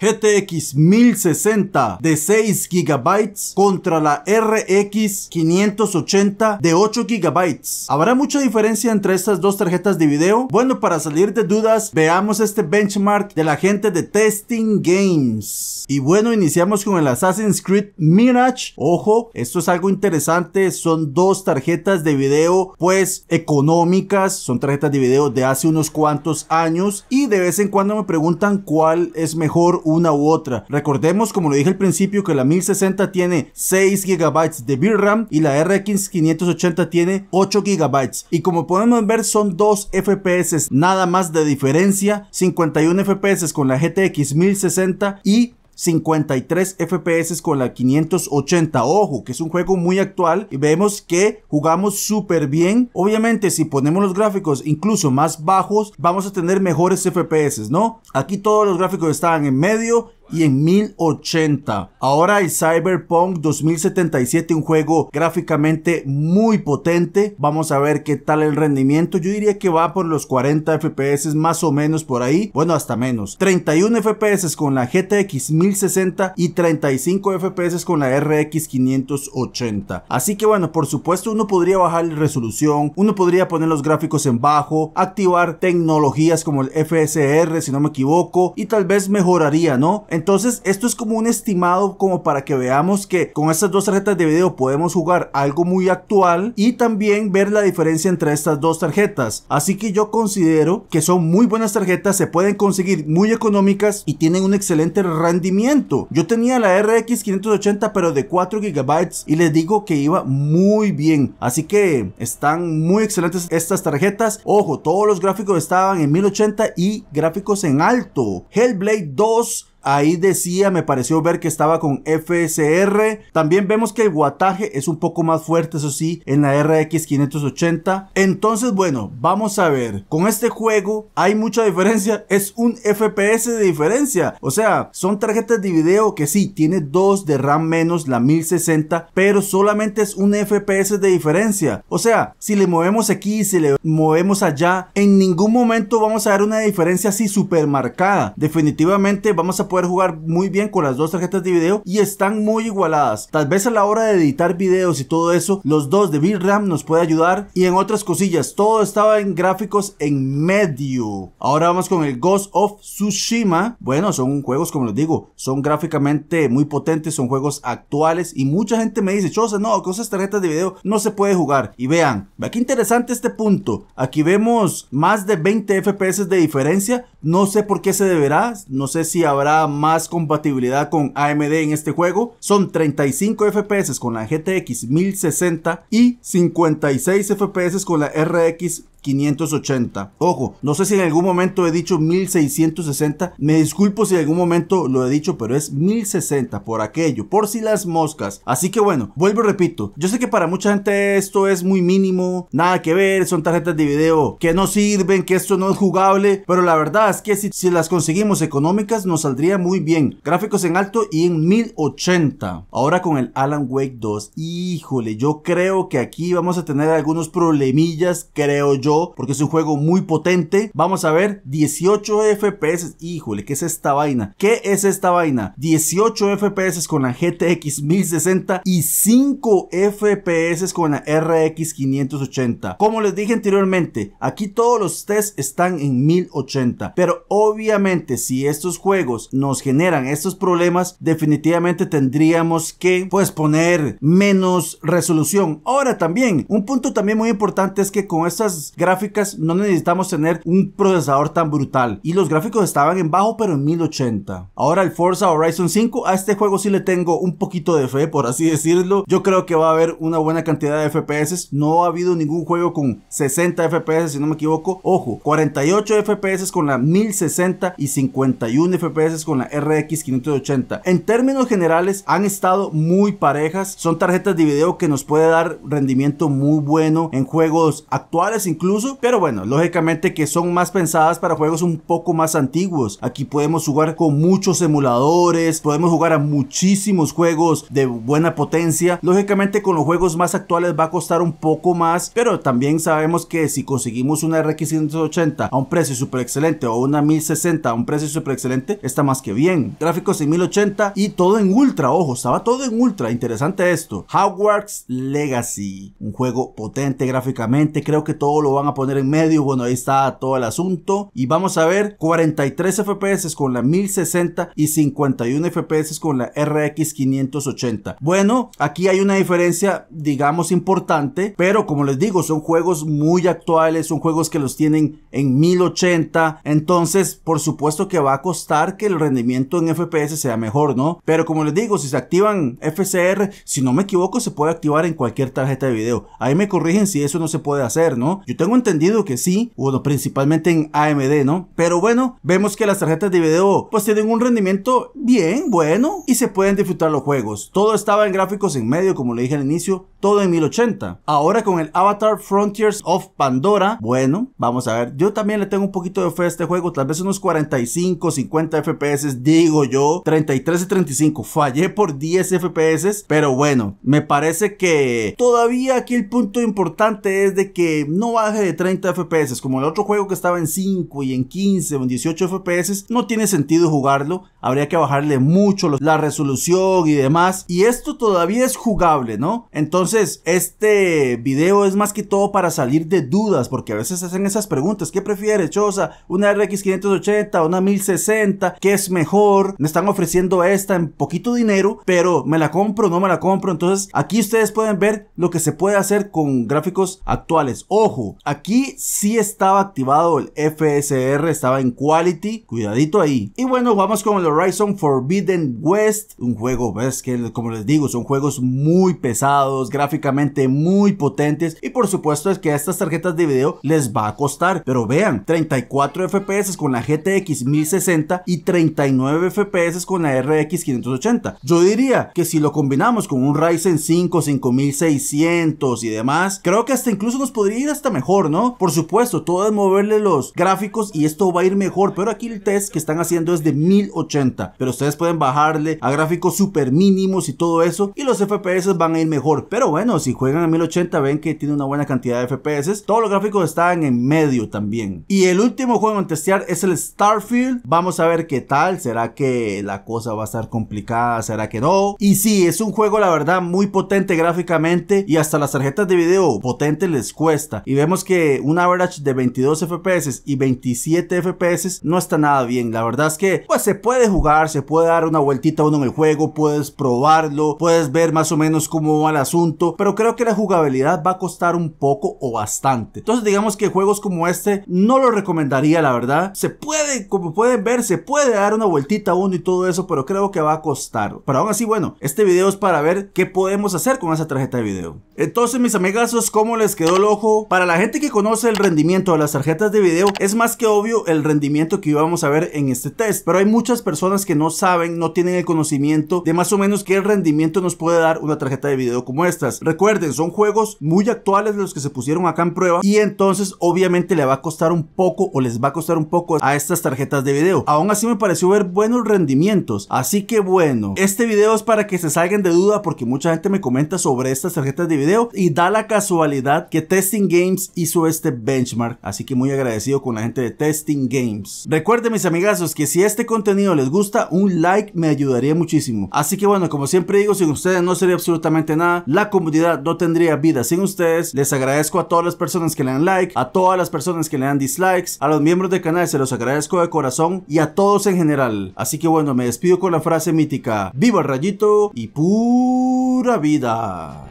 GTX 1060 de 6 GB contra la RX 580 de 8 GB. ¿Habrá mucha diferencia entre estas dos tarjetas de video? Bueno, para salir de dudas, veamos este benchmark de la gente de Testing Games. Y bueno, iniciamos con el Assassin's Creed Mirage. Ojo, esto es algo interesante, son dos tarjetas de video pues económicas, son tarjetas de video de hace unos cuantos años y de vez en cuando me preguntan cuál es mejor una u otra. Recordemos, como lo dije al principio, que la 1060 tiene 6 GB de VRAM y la RX 580 tiene 8 GB. Y como podemos ver, son 2 FPS nada más de diferencia, 51 FPS con la GTX 1060 y 53 FPS con la 580. Ojo, que es un juego muy actual y vemos que jugamos súper bien. Obviamente, si ponemos los gráficos incluso más bajos, vamos a tener mejores FPS, ¿no? Aquí todos los gráficos estaban en medio y en 1080. Ahora el Cyberpunk 2077, un juego gráficamente muy potente. Vamos a ver qué tal el rendimiento. Yo diría que va por los 40 FPS más o menos por ahí. Bueno, hasta menos. 31 FPS con la GTX 1060 y 35 FPS con la RX 580. Así que bueno, por supuesto uno podría bajar la resolución, uno podría poner los gráficos en bajo, activar tecnologías como el FSR si no me equivoco y tal vez mejoraría, ¿no? En entonces, esto es como un estimado como para que veamos que con estas dos tarjetas de video podemos jugar algo muy actual y también ver la diferencia entre estas dos tarjetas. Así que yo considero que son muy buenas tarjetas, se pueden conseguir muy económicas y tienen un excelente rendimiento. Yo tenía la RX 580 pero de 4 GB y les digo que iba muy bien. Así que están muy excelentes estas tarjetas. Ojo, todos los gráficos estaban en 1080 y gráficos en alto. Hellblade 2 Ahí decía, me pareció ver que estaba con FSR. También vemos que el guataje es un poco más fuerte, eso sí, en la RX 580. Entonces, bueno, vamos a ver. Con este juego hay mucha diferencia. Es un FPS de diferencia. O sea, son tarjetas de video que sí, tiene dos de RAM menos la 1060, pero solamente es un FPS de diferencia. O sea, si le movemos aquí, si le movemos allá, en ningún momento vamos a ver una diferencia así super marcada. Definitivamente vamos a poder jugar muy bien con las dos tarjetas de video y están muy igualadas. Tal vez a la hora de editar videos y todo eso, los dos de VRAM nos puede ayudar y en otras cosillas, todo estaba en gráficos en medio. Ahora vamos con el Ghost of Tsushima. Bueno, son juegos como les digo, son gráficamente muy potentes, son juegos actuales y mucha gente me dice, Chosa, no, con esas tarjetas de video no se puede jugar. Y vean, que qué interesante este punto. Aquí vemos más de 20 FPS de diferencia no sé por qué se deberá, no sé si habrá más compatibilidad con AMD en este juego. Son 35 FPS con la GTX 1060 y 56 FPS con la RX 580. Ojo, no sé si en algún momento he dicho 1660. Me disculpo si en algún momento lo he dicho, pero es 1060 por aquello, por si las moscas. Así que bueno, vuelvo y repito. Yo sé que para mucha gente esto es muy mínimo, nada que ver, son tarjetas de video que no sirven, que esto no es jugable, pero la verdad que si, si las conseguimos económicas nos saldría muy bien. Gráficos en alto y en 1080. Ahora con el Alan Wake 2. Híjole, yo creo que aquí vamos a tener algunos problemillas, creo yo, porque es un juego muy potente. Vamos a ver, 18 FPS. Híjole, ¿qué es esta vaina? ¿Qué es esta vaina? 18 FPS con la GTX 1060 y 5 FPS con la RX 580. Como les dije anteriormente, aquí todos los tests están en 1080. Pero obviamente si estos juegos nos generan estos problemas, definitivamente tendríamos que pues poner menos resolución. Ahora también, un punto también muy importante es que con estas gráficas no necesitamos tener un procesador tan brutal. Y los gráficos estaban en bajo pero en 1080. Ahora el Forza Horizon 5, a este juego sí le tengo un poquito de fe, por así decirlo. Yo creo que va a haber una buena cantidad de FPS. No ha habido ningún juego con 60 FPS, si no me equivoco. Ojo, 48 FPS con la 1060 y 51 FPS con la RX 580. En términos generales han estado muy parejas, son tarjetas de video que nos puede dar rendimiento muy bueno en juegos actuales incluso, pero bueno, lógicamente que son más pensadas para juegos un poco más antiguos. Aquí podemos jugar con muchos emuladores, podemos jugar a muchísimos juegos de buena potencia. Lógicamente con los juegos más actuales va a costar un poco más, pero también sabemos que si conseguimos una RX 580 a un precio súper excelente o una 1060 a un precio súper excelente está más que bien. Gráficos en 1080 y todo en ultra, ojo, estaba todo en ultra, interesante esto. Hogwarts Legacy, un juego potente gráficamente, creo que todo lo van a poner en medio, bueno, ahí está todo el asunto. Y vamos a ver 43 FPS con la 1060 y 51 FPS con la RX 580. Bueno, aquí hay una diferencia, digamos, importante, pero como les digo, son juegos muy actuales, son juegos que los tienen en 1080, entonces entonces, por supuesto que va a costar que el rendimiento en FPS sea mejor, ¿no? Pero como les digo, si se activan FCR, si no me equivoco, se puede activar en cualquier tarjeta de video. Ahí me corrigen si eso no se puede hacer, ¿no? Yo tengo entendido que sí, bueno, principalmente en AMD, ¿no? Pero bueno, vemos que las tarjetas de video pues tienen un rendimiento bien, bueno, y se pueden disfrutar los juegos. Todo estaba en gráficos en medio, como le dije al inicio, todo en 1080. Ahora con el Avatar Frontiers of Pandora, bueno, vamos a ver, yo también le tengo un poquito de fe a este juego tal vez unos 45, 50 FPS, digo yo, 33 y 35. Fallé por 10 FPS, pero bueno, me parece que todavía aquí el punto importante es de que no baje de 30 FPS, como el otro juego que estaba en 5 y en 15 o en 18 FPS, no tiene sentido jugarlo, habría que bajarle mucho la resolución y demás. Y esto todavía es jugable, ¿no? Entonces, este video es más que todo para salir de dudas, porque a veces hacen esas preguntas, ¿qué prefieres, Chosa? ¿Una x 580, una 1060, que es mejor, me están ofreciendo esta en poquito dinero, pero me la compro, no me la compro. Entonces aquí ustedes pueden ver lo que se puede hacer con gráficos actuales. Ojo, aquí sí estaba activado el FSR, estaba en quality, cuidadito ahí. Y bueno, vamos con el Horizon Forbidden West, un juego, ves que como les digo, son juegos muy pesados, gráficamente muy potentes y por supuesto es que a estas tarjetas de video les va a costar, pero vean, 34 FPS con la GTX 1060 y 39 FPS con la RX 580. Yo diría que si lo combinamos con un Ryzen 5 5600 y demás, creo que hasta incluso nos podría ir hasta mejor, ¿no? Por supuesto, todo es moverle los gráficos y esto va a ir mejor, pero aquí el test que están haciendo es de 1080, pero ustedes pueden bajarle a gráficos super mínimos y todo eso y los FPS van a ir mejor. Pero bueno, si juegan a 1080 ven que tiene una buena cantidad de FPS, todos los gráficos están en medio también. Y el último juego antes es el Starfield. Vamos a ver qué tal. ¿Será que la cosa va a estar complicada? ¿Será que no? Y sí, es un juego, la verdad, muy potente gráficamente. Y hasta las tarjetas de video potente les cuesta. Y vemos que un average de 22 FPS y 27 FPS no está nada bien. La verdad es que, pues se puede jugar, se puede dar una vueltita uno en el juego, puedes probarlo, puedes ver más o menos cómo va el asunto. Pero creo que la jugabilidad va a costar un poco o bastante. Entonces, digamos que juegos como este no lo recomendaría, la verdad se puede, como pueden ver, se puede dar una vueltita a uno y todo eso, pero creo que va a costar. Pero aún así, bueno, este video es para ver qué podemos hacer con esa tarjeta de video. Entonces, mis amigazos, ¿cómo les quedó el ojo? Para la gente que conoce el rendimiento de las tarjetas de video, es más que obvio el rendimiento que íbamos a ver en este test. Pero hay muchas personas que no saben, no tienen el conocimiento de más o menos qué rendimiento nos puede dar una tarjeta de video como estas. Recuerden, son juegos muy actuales de los que se pusieron acá en prueba y entonces obviamente le va a costar un poco o les va a costar un poco a estas tarjetas de video. Aún así me pareció ver buenos rendimientos. Así que bueno, este video es para que se salgan de duda porque mucha gente me comenta sobre estas tarjetas de video y da la casualidad que Testing Games hizo este benchmark. Así que muy agradecido con la gente de Testing Games. Recuerden mis amigazos que si este contenido les gusta, un like me ayudaría muchísimo. Así que bueno, como siempre digo, sin ustedes no sería absolutamente nada. La comunidad no tendría vida sin ustedes. Les agradezco a todas las personas que le dan like, a todas las personas que le dan dislikes, a los miembros de canal se los agradezco de corazón y a todos en general. Así que bueno, me despido con la frase mítica, viva el rayito y pura vida.